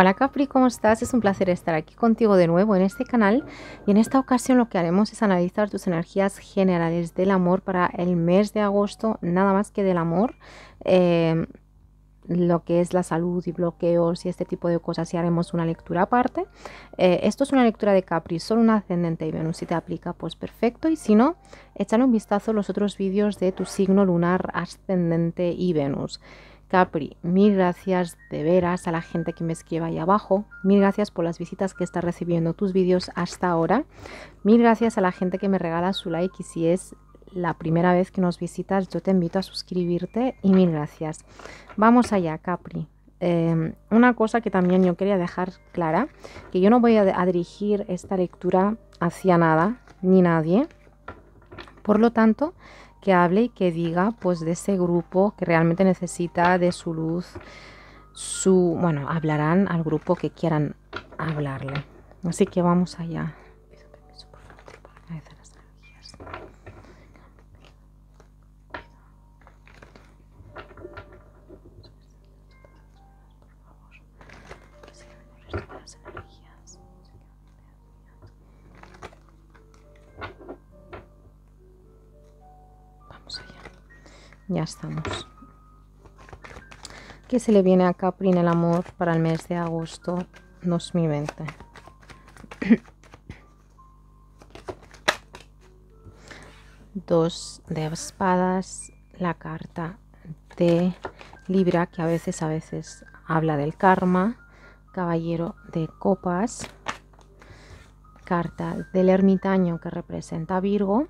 Hola Capri, ¿cómo estás? Es un placer estar aquí contigo de nuevo en este canal y en esta ocasión lo que haremos es analizar tus energías generales del amor para el mes de agosto, nada más que del amor. Eh, lo que es la salud y bloqueos y este tipo de cosas y haremos una lectura aparte. Eh, esto es una lectura de Capri, solo un ascendente y Venus. Si te aplica, pues perfecto. Y si no, échale un vistazo a los otros vídeos de tu signo lunar ascendente y Venus. Capri, mil gracias de veras a la gente que me escribe ahí abajo. Mil gracias por las visitas que está recibiendo tus vídeos hasta ahora. Mil gracias a la gente que me regala su like y si es la primera vez que nos visitas, yo te invito a suscribirte y mil gracias. Vamos allá, Capri. Em, una cosa que también yo quería dejar clara, que yo no voy a dirigir esta lectura hacia nada ni nadie. Por lo tanto, que hable y que diga pues de ese grupo que realmente necesita de su luz, su, bueno, hablarán al grupo que quieran hablarle. Así que vamos allá. ya estamos que se le viene a Capri en el amor para el mes de agosto 2020 dos de espadas la carta de Libra que a veces a veces habla del karma caballero de copas carta del ermitaño que representa Virgo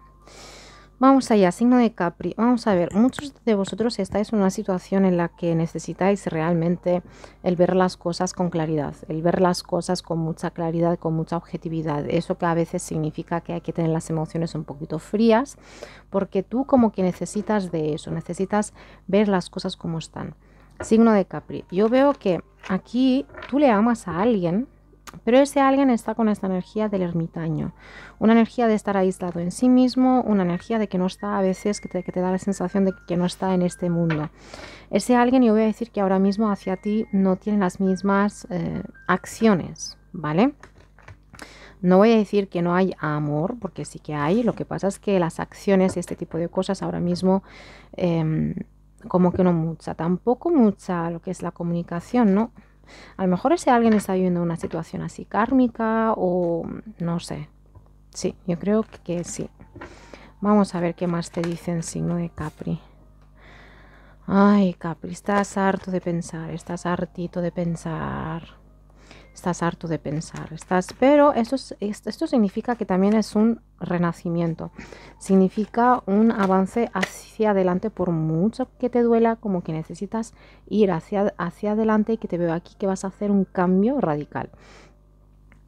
Vamos allá, signo de Capri. Vamos a ver, muchos de vosotros estáis en una situación en la que necesitáis realmente el ver las cosas con claridad, el ver las cosas con mucha claridad, con mucha objetividad. Eso que a veces significa que hay que tener las emociones un poquito frías, porque tú como que necesitas de eso, necesitas ver las cosas como están. Signo de Capri. Yo veo que aquí tú le amas a alguien, pero ese alguien está con esta energía del ermitaño, una energía de estar aislado en sí mismo, una energía de que no está a veces, que te, da la sensación de que no está en este mundo. Ese alguien, yo voy a decir que ahora mismo hacia ti no tiene las mismas eh, acciones, ¿vale? No voy a decir que no hay amor, porque sí que hay, lo que pasa es que las acciones y este tipo de cosas ahora mismo... Em, como que no mucha, tampoco mucha lo que es la comunicación, ¿no? A lo mejor ese alguien está viviendo una situación así kármica o no sé. Sí, yo creo que sí. Vamos a ver qué más te dicen signo de Capri. Ay, Capri, estás harto de pensar, estás hartito de pensar estás harto de pensar, estás, pero esto, esto significa que también es un renacimiento, significa un avance hacia adelante por mucho que te duela, como que necesitas ir hacia, hacia adelante y que te veo aquí que vas a hacer un cambio radical,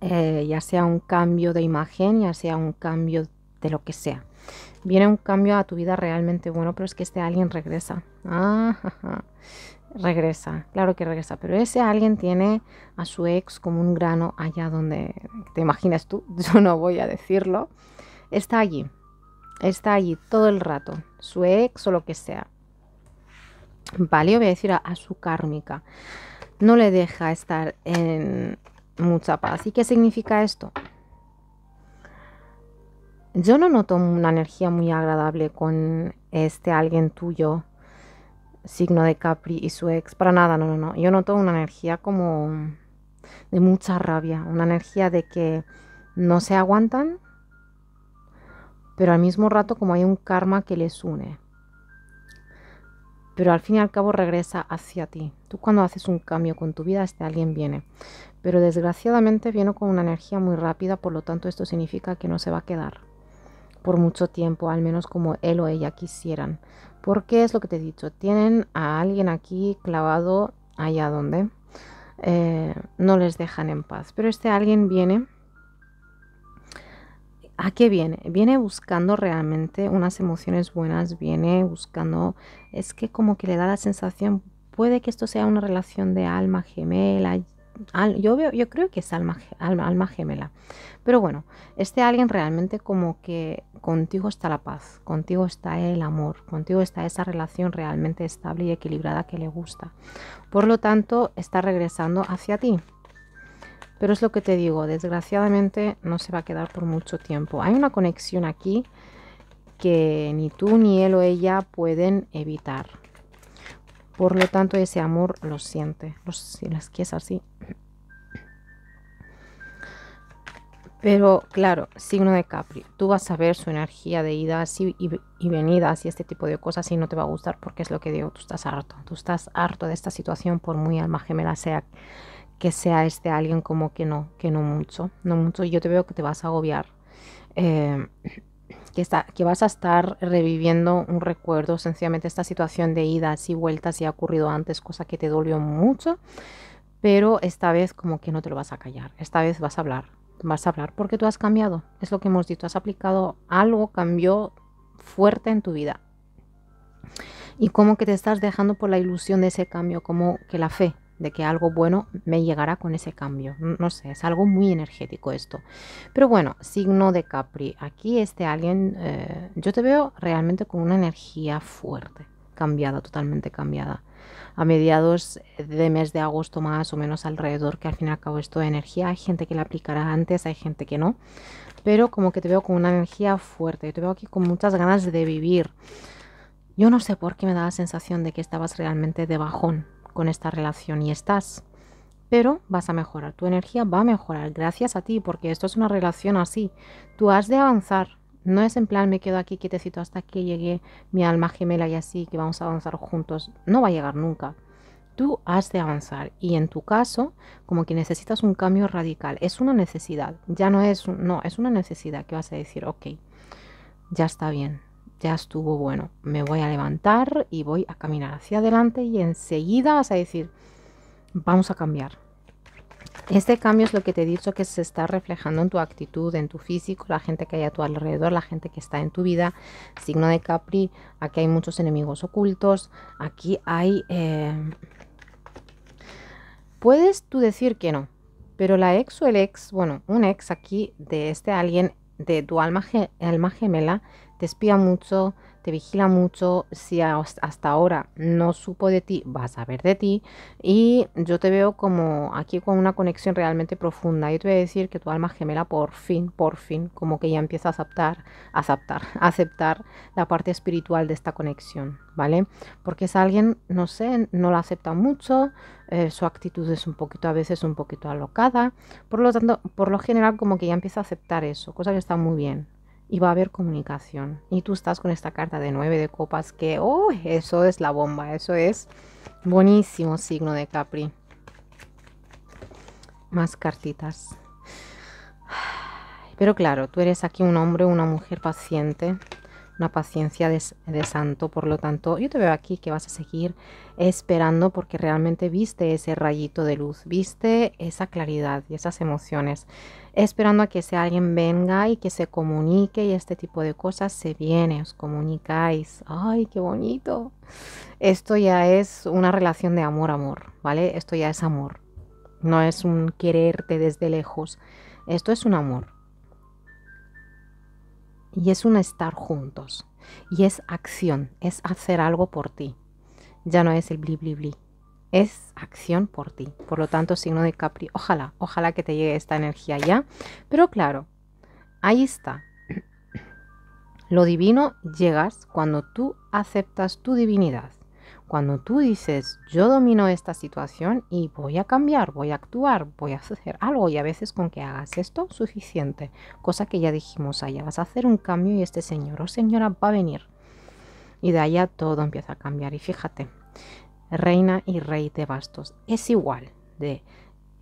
eh, ya sea un cambio de imagen, ya sea un cambio de lo que sea. Viene un cambio a tu vida realmente bueno, pero es que este alguien regresa. Ah, regresa, claro que regresa, pero ese alguien tiene a su ex como un grano allá donde te imaginas tú, yo no voy a decirlo, está allí, está allí todo el rato, su ex o lo que sea. Vale, voy a decir a, su kármica, no le deja estar en mucha paz. ¿Y qué significa esto? Yo no noto una energía muy agradable con este alguien tuyo signo de Capri y su ex, para nada, no, no, no. Yo noto una energía como de mucha rabia, una energía de que no se aguantan, pero al mismo rato como hay un karma que les une. Pero al fin y al cabo regresa hacia ti. Tú cuando haces un cambio con tu vida, este alguien viene. Pero desgraciadamente viene con una energía muy rápida, por lo tanto esto significa que no se va a quedar por mucho tiempo, al menos como él o ella quisieran. Porque es lo que te he dicho, tienen a alguien aquí clavado allá donde eh, no les dejan en paz. Pero este alguien viene ¿A qué viene? Viene buscando realmente unas emociones buenas, viene buscando, es que como que le da la sensación, puede que esto sea una relación de alma gemela, yo, veo, yo creo que es alma, alma, gemela. Pero bueno, este alguien realmente como que contigo está la paz, contigo está el amor, contigo está esa relación realmente estable y equilibrada que le gusta. Por lo tanto, está regresando hacia ti. Pero es lo que te digo, desgraciadamente no se va a quedar por mucho tiempo. Hay una conexión aquí que ni tú ni él o ella pueden evitar por lo tanto, ese amor lo siente, si las quieres así. Pero claro, signo de Capri, tú vas a ver su energía de idas y, y, venidas y este tipo de cosas y no te va a gustar porque es lo que digo, tú estás harto, tú estás harto de esta situación por muy alma gemela sea que sea este alguien como que no, que no mucho, no mucho, yo te veo que te vas a agobiar. Eh, que, está, que vas a estar reviviendo un recuerdo, sencillamente esta situación de idas y vueltas y ha ocurrido antes, cosa que te dolió mucho, pero esta vez como que no te lo vas a callar, esta vez vas a hablar, vas a hablar porque tú has cambiado, es lo que hemos dicho, has aplicado algo, cambió fuerte en tu vida. Y como que te estás dejando por la ilusión de ese cambio, como que la fe, de que algo bueno me llegará con ese cambio. No sé, es algo muy energético esto. Pero bueno, signo de Capri. Aquí este alguien, eh, yo te veo realmente con una energía fuerte, cambiada, totalmente cambiada. A mediados de mes de agosto más o menos alrededor, que al fin y al cabo esto de energía, hay gente que la aplicará antes, hay gente que no. Pero como que te veo con una energía fuerte, te veo aquí con muchas ganas de vivir. Yo no sé por qué me da la sensación de que estabas realmente de bajón, con esta relación y estás. Pero vas a mejorar, tu energía va a mejorar gracias a ti, porque esto es una relación así. Tú has de avanzar, no es en plan me quedo aquí quietecito hasta que llegue mi alma gemela y así, que vamos a avanzar juntos. No va a llegar nunca. Tú has de avanzar y en tu caso, como que necesitas un cambio radical, es una necesidad, ya no es, no, es una necesidad que vas a decir, ok, ya está bien, ya estuvo bueno, me voy a levantar y voy a caminar hacia adelante y enseguida vas a decir, vamos a cambiar. Este cambio es lo que te he dicho que se está reflejando en tu actitud, en tu físico, la gente que hay a tu alrededor, la gente que está en tu vida. Signo de Capri, aquí hay muchos enemigos ocultos, aquí hay... Eh, puedes tú decir que no, pero la ex o el ex, bueno, un ex aquí de este alguien, de tu alma, alma gemela, te espía mucho, te vigila mucho, si hasta ahora no supo de ti, vas a ver de ti. Y yo te veo como aquí con una conexión realmente profunda. y te voy a decir que tu alma gemela por fin, por fin, como que ya empieza a aceptar, aceptar, aceptar la parte espiritual de esta conexión, ¿vale? Porque es alguien, no sé, no la acepta mucho, eh, su actitud es un poquito, a veces un poquito alocada. Por lo tanto, por lo general, como que ya empieza a aceptar eso, cosa que está muy bien, y va a haber comunicación. Y tú estás con esta carta de nueve de copas que, oh, eso es la bomba, eso es buenísimo signo de Capri. Más cartitas. Pero claro, tú eres aquí un hombre, una mujer paciente una paciencia de, santo. Por lo tanto, yo te veo aquí que vas a seguir esperando porque realmente viste ese rayito de luz, viste esa claridad y esas emociones. Esperando a que ese alguien venga y que se comunique y este tipo de cosas se viene, os comunicáis. ¡Ay, qué bonito! Esto ya es una relación de amor-amor, ¿vale? Esto ya es amor. No es un quererte desde lejos. Esto es un amor y es un estar juntos y es acción, es hacer algo por ti. Ya no es el bli bli bli, es acción por ti. Por lo tanto, signo de Capri, ojalá, ojalá que te llegue esta energía ya. Pero claro, ahí está. Lo divino llegas cuando tú aceptas tu divinidad. Cuando tú dices, yo domino esta situación y voy a cambiar, voy a actuar, voy a hacer algo y a veces con que hagas esto, suficiente. Cosa que ya dijimos allá, vas a hacer un cambio y este señor o señora va a venir. Y de allá todo empieza a cambiar. Y fíjate, reina y rey de bastos, es igual de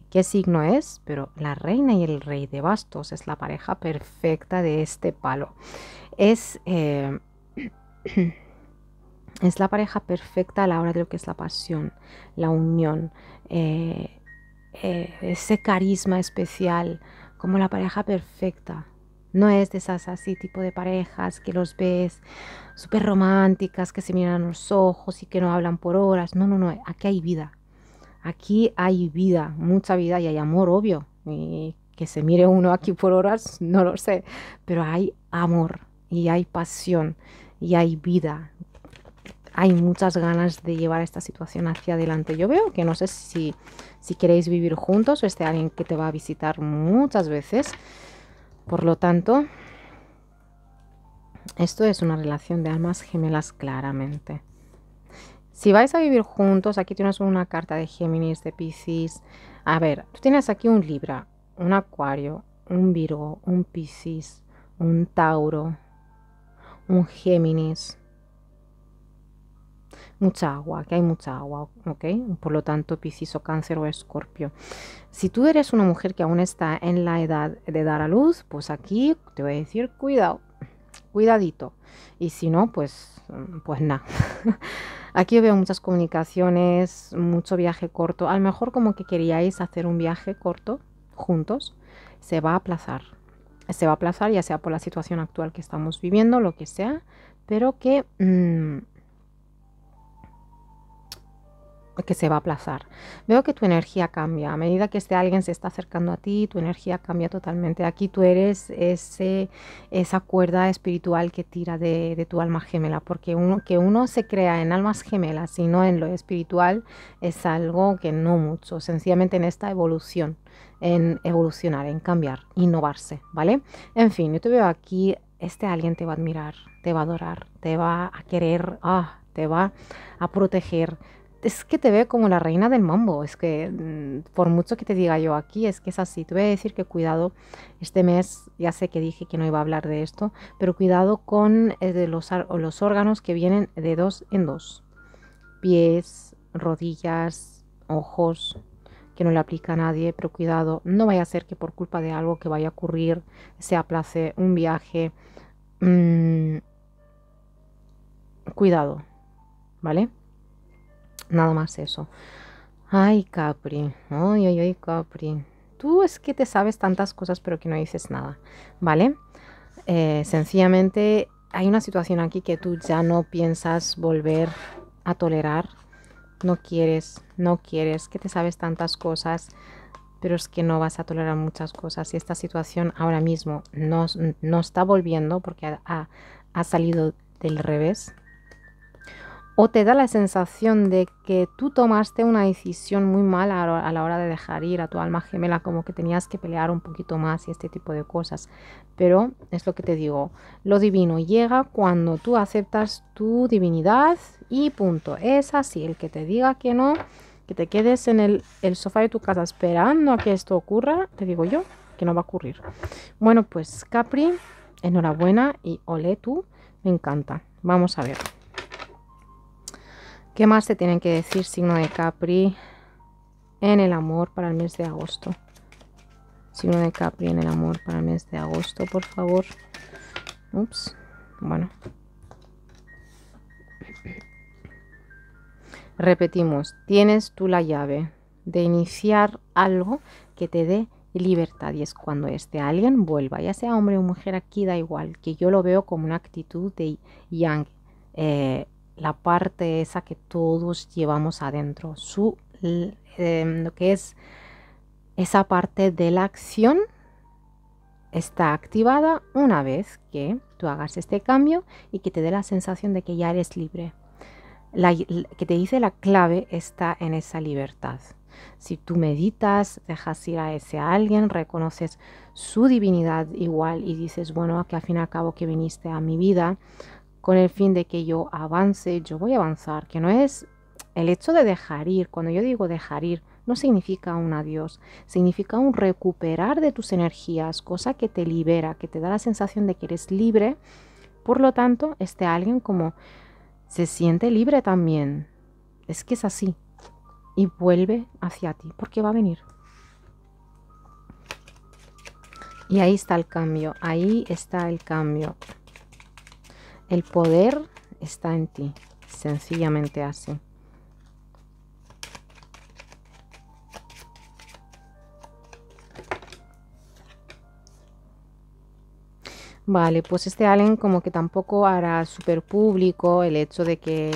qué signo es, pero la reina y el rey de bastos es la pareja perfecta de este palo. Es... Eh, es la pareja perfecta a la hora de lo que es la pasión, la unión, eh, eh, ese carisma especial, como la pareja perfecta. No es de esas así tipo de parejas que los ves súper románticas, que se miran a los ojos y que no hablan por horas. No, no, no, aquí hay vida. Aquí hay vida, mucha vida y hay amor, obvio. Y que se mire uno aquí por horas, no lo sé. Pero hay amor y hay pasión y hay vida hay muchas ganas de llevar esta situación hacia adelante. Yo veo que no sé si, si queréis vivir juntos o este alguien que te va a visitar muchas veces. Por lo tanto, esto es una relación de almas gemelas claramente. Si vais a vivir juntos, aquí tienes una carta de Géminis, de Piscis. A ver, tú tienes aquí un Libra, un Acuario, un Virgo, un Piscis, un Tauro, un Géminis, mucha agua, que hay mucha agua, ¿ok? Por lo tanto, Piscis o Cáncer o Escorpio. Si tú eres una mujer que aún está en la edad de dar a luz, pues aquí te voy a decir cuidado, cuidadito. Y si no, pues, pues nada. Aquí veo muchas comunicaciones, mucho viaje corto. A lo mejor como que queríais hacer un viaje corto juntos, se va a aplazar. Se va a aplazar ya sea por la situación actual que estamos viviendo, lo que sea, pero que mm, que se va a aplazar. Veo que tu energía cambia. A medida que este alguien se está acercando a ti, tu energía cambia totalmente. Aquí tú eres ese, esa cuerda espiritual que tira de, tu alma gemela, porque uno, que uno se crea en almas gemelas y no en lo espiritual es algo que no mucho, sencillamente en esta evolución, en evolucionar, en cambiar, innovarse, ¿vale? En fin, yo te veo aquí, este alguien te va a admirar, te va a adorar, te va a querer, ah, te va a proteger es que te ve como la reina del mambo. Es que mm, por mucho que te diga yo aquí, es que es así. Te voy a decir que cuidado, este mes ya sé que dije que no iba a hablar de esto, pero cuidado con eh, los, órganos que vienen de dos en dos. Pies, rodillas, ojos, que no le aplica a nadie, pero cuidado, no vaya a ser que por culpa de algo que vaya a ocurrir se aplace un viaje. Mm, cuidado, ¿vale? nada más eso. Ay, Capri, ay, ay, ay, Capri. Tú es que te sabes tantas cosas pero que no dices nada, ¿vale? Eh, sencillamente hay una situación aquí que tú ya no piensas volver a tolerar. No quieres, no quieres, que te sabes tantas cosas, pero es que no vas a tolerar muchas cosas. Y esta situación ahora mismo no, está volviendo porque ha salido del revés, o te da la sensación de que tú tomaste una decisión muy mala a la hora de dejar ir a tu alma gemela, como que tenías que pelear un poquito más y este tipo de cosas. Pero es lo que te digo, lo divino llega cuando tú aceptas tu divinidad y punto. Es así, el que te diga que no, que te quedes en el, sofá de tu casa esperando a que esto ocurra, te digo yo, que no va a ocurrir. Bueno, pues Capri, enhorabuena y ole tú, me encanta. Vamos a ver. ¿Qué más se tienen que decir, signo de Capri, en el amor para el mes de agosto? Signo de Capri en el amor para el mes de agosto, por favor. Ups, bueno. Repetimos, tienes tú la llave de iniciar algo que te dé libertad y es cuando este alguien vuelva, ya sea hombre o mujer, aquí da igual, que yo lo veo como una actitud de yang, eh, la parte esa que todos llevamos adentro, su, em, lo que es esa parte de la acción está activada una vez que tú hagas este cambio y que te dé la sensación de que ya eres libre. La, que te dice la clave está en esa libertad. Si tú meditas, dejas ir a ese alguien, reconoces su divinidad igual y dices, bueno, que al fin y al cabo que viniste a mi vida con el fin de que yo avance, yo voy a avanzar, que no es el hecho de dejar ir, cuando yo digo dejar ir, no significa un adiós, significa un recuperar de tus energías, cosa que te libera, que te da la sensación de que eres libre. Por lo tanto, este alguien como se siente libre también. Es que es así. Y vuelve hacia ti, porque va a venir. Y ahí está el cambio, ahí está el cambio. El poder está en ti, sencillamente así. Vale, pues este Allen como que tampoco hará super público el hecho de que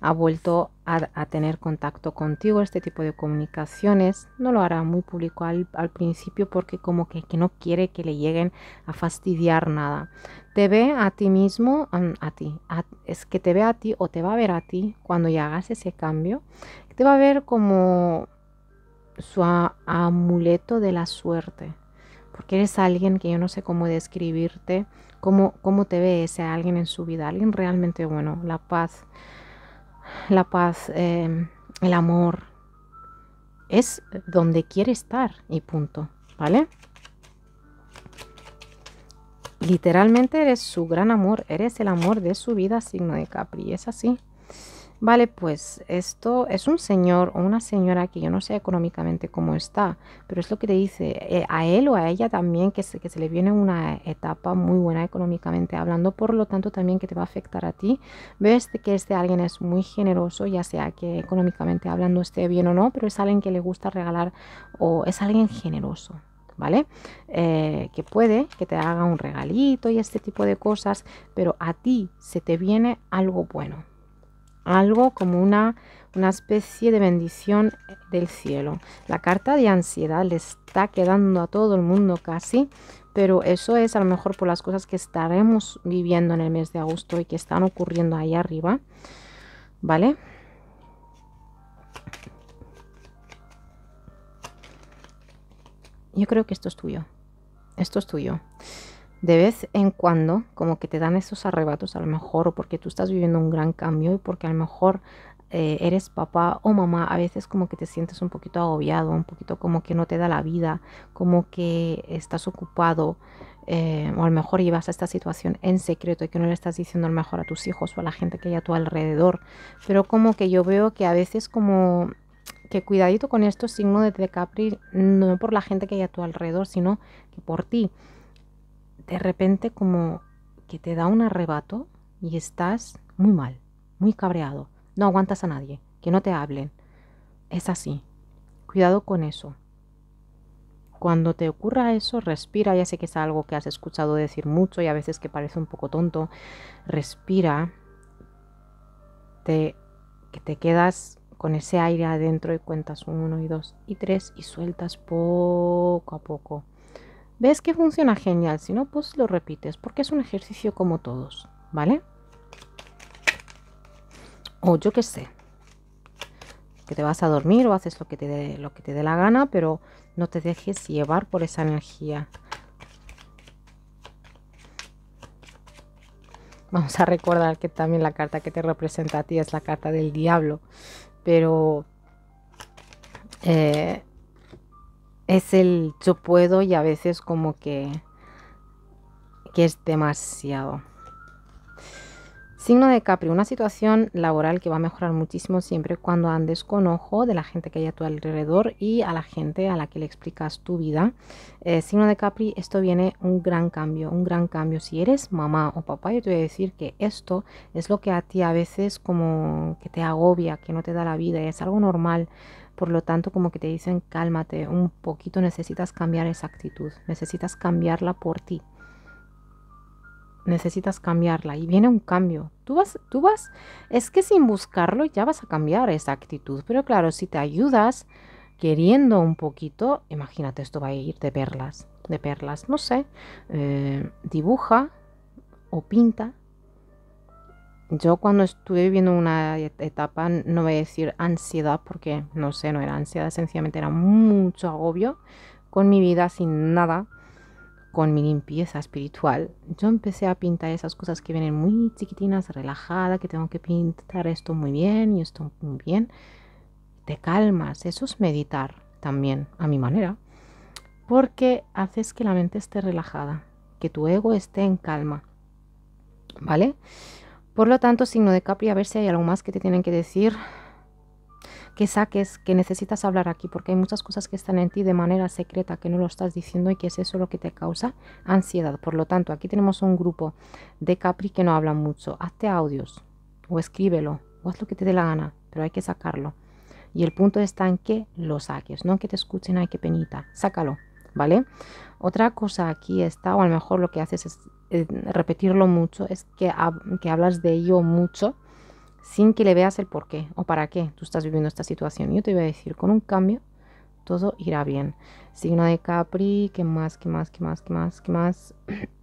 ha vuelto a, tener contacto contigo, este tipo de comunicaciones. No lo hará muy público al, principio porque como que, no quiere que le lleguen a fastidiar nada. Te ve a ti mismo, a ti, es que te ve a ti o te va a ver a ti cuando ya hagas ese cambio. Te va a ver como su amuleto de la suerte. Porque eres alguien que yo no sé cómo describirte, cómo, cómo te ve ese alguien en su vida, alguien realmente bueno, la paz, la paz, em, el amor. Es donde quiere estar y punto, ¿vale? Literalmente eres su gran amor, eres el amor de su vida, signo de Capri, es así. Vale, pues esto es un señor o una señora que yo no sé económicamente cómo está, pero es lo que te dice eh, a él o a ella también que se, que se le viene una etapa muy buena económicamente hablando, por lo tanto también que te va a afectar a ti. Ves que este alguien es muy generoso, ya sea que económicamente hablando esté bien o no, pero es alguien que le gusta regalar o es alguien generoso. ¿vale? Eh, que puede que te haga un regalito y este tipo de cosas, pero a ti se te viene algo bueno, algo como una, una especie de bendición del cielo. La carta de ansiedad le está quedando a todo el mundo casi, pero eso es a lo mejor por las cosas que estaremos viviendo en el mes de agosto y que están ocurriendo ahí arriba, ¿vale? Yo creo que esto es tuyo. Esto es tuyo de vez en cuando como que te dan esos arrebatos a lo mejor o porque tú estás viviendo un gran cambio y porque a lo mejor eh, eres papá o mamá, a veces como que te sientes un poquito agobiado, un poquito como que no te da la vida, como que estás ocupado. Eh, o a lo mejor llevas a esta situación en secreto y que no le estás diciendo a lo mejor a tus hijos o a la gente que hay a tu alrededor, pero como que yo veo que a veces como que cuidadito con estos signos de Capri, no por la gente que hay a tu alrededor, sino que por ti de repente como que te da un arrebato y estás muy mal, muy cabreado, no aguantas a nadie, que no te hablen. Es así. Cuidado con eso. Cuando te ocurra eso, respira, ya sé que es algo que has escuchado decir mucho y a veces que parece un poco tonto, respira, te, que te quedas con ese aire adentro y cuentas uno y dos y tres y sueltas poco a poco ves que funciona genial, si no, pues lo repites, porque es un ejercicio como todos, ¿vale? O yo qué sé, que te vas a dormir o haces lo que te dé, lo que te dé la gana, pero no te dejes llevar por esa energía. Vamos a recordar que también la carta que te representa a ti es la carta del diablo, pero eh, es el yo puedo y a veces como que, que es demasiado. Signo de Capri, una situación laboral que va a mejorar muchísimo siempre cuando andes con ojo de la gente que hay a tu alrededor y a la gente a la que le explicas tu vida. Eh, signo de Capri, esto viene un gran cambio, un gran cambio. Si eres mamá o papá, yo te voy a decir que esto es lo que a ti a veces como que te agobia, que no te da la vida, es algo normal. Por lo tanto, como que te dicen, cálmate un poquito, necesitas cambiar esa actitud, necesitas cambiarla por ti. Necesitas cambiarla y viene un cambio. Tú vas, tú vas, es que sin buscarlo ya vas a cambiar esa actitud. Pero claro, si te ayudas queriendo un poquito, imagínate, esto va a ir de perlas, de perlas, no sé, eh, dibuja o pinta yo cuando estuve viviendo una e-, etapa, no voy a decir ansiedad, porque no sé, no era ansiedad, sencillamente era mucho agobio con mi vida sin nada, con mi limpieza espiritual. Yo empecé a pintar esas cosas que vienen muy chiquitinas, relajada, que tengo que pintar esto muy bien y esto muy bien. Te calmas, eso es meditar también, a mi manera, porque haces que la mente esté relajada, que tu ego esté en calma. ¿Vale? Por lo tanto, signo de Capri, a ver si hay algo más que te tienen que decir, que saques, que necesitas hablar aquí, porque hay muchas cosas que están en ti de manera secreta que no lo estás diciendo y que es eso lo que te causa ansiedad. Por lo tanto, aquí tenemos un grupo de Capri que no hablan mucho. Hazte audios o escríbelo o haz lo que te dé la gana, pero hay que sacarlo. Y el punto está en que lo saques, no en que te escuchen, hay que penita, sácalo, ¿vale? Otra cosa aquí está, o a lo mejor lo que haces es eh, repetirlo mucho, es que, que hablas de ello mucho sin que le veas el por qué o para qué tú estás viviendo esta situación. Yo te voy a decir, con un cambio todo irá bien. Signo de Capri, que más, qué más, qué más, qué más, qué más?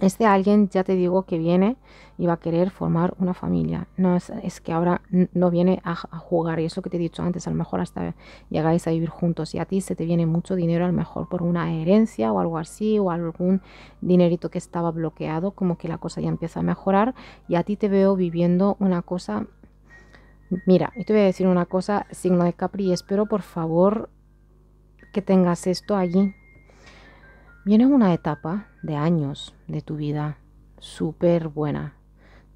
Este alguien ya te digo que viene y va a querer formar una familia. No es, que ahora no viene a, jugar. Y eso que te he dicho antes, a lo mejor hasta llegáis a vivir juntos y a ti se te viene mucho dinero, a lo mejor por una herencia o algo así, o algún dinerito que estaba bloqueado, como que la cosa ya empieza a mejorar. Y a ti te veo viviendo una cosa. Mira, y te voy a decir una cosa, signo de Capri, espero por favor que tengas esto allí Viene una etapa de años de tu vida súper buena.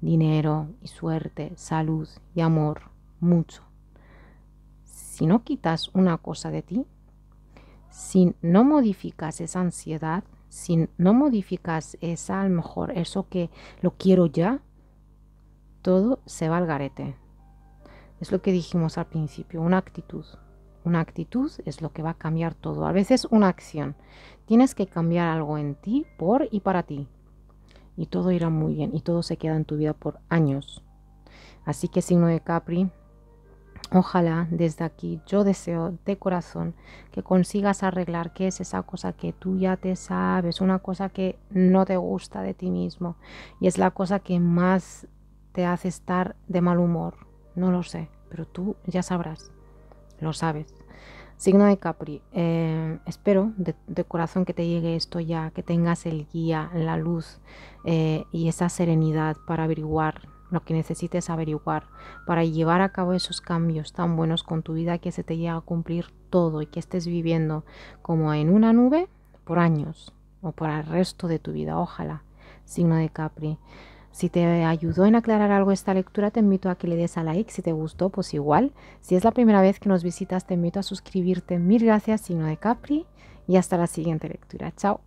Dinero y suerte, salud y amor, mucho. Si no quitas una cosa de ti, si no modificas esa ansiedad, si no modificas esa, a mejor eso que lo quiero ya, todo se va al garete. Es lo que dijimos al principio, una actitud, una actitud es lo que va a cambiar todo. A veces una acción. Tienes que cambiar algo en ti, por y para ti. Y todo irá muy bien y todo se queda en tu vida por años. Así que signo de Capri, Ojalá desde aquí yo deseo de corazón que consigas arreglar qué es esa cosa que tú ya te sabes, una cosa que no te gusta de ti mismo y es la cosa que más te hace estar de mal humor. No lo sé, pero tú ya sabrás lo sabes. Signo de Capri, eh, espero de, corazón que te llegue esto ya, que tengas el guía, la luz eh, y esa serenidad para averiguar lo que necesites averiguar, para llevar a cabo esos cambios tan buenos con tu vida que se te llega a cumplir todo y que estés viviendo como en una nube por años o por el resto de tu vida, ojalá. Signo de Capri. Si te ayudó en aclarar algo esta lectura, te invito a que le des a like. Si te gustó, pues igual. Si es la primera vez que nos visitas, te invito a suscribirte. Mil gracias, signo de Capri. Y hasta la siguiente lectura. Chao.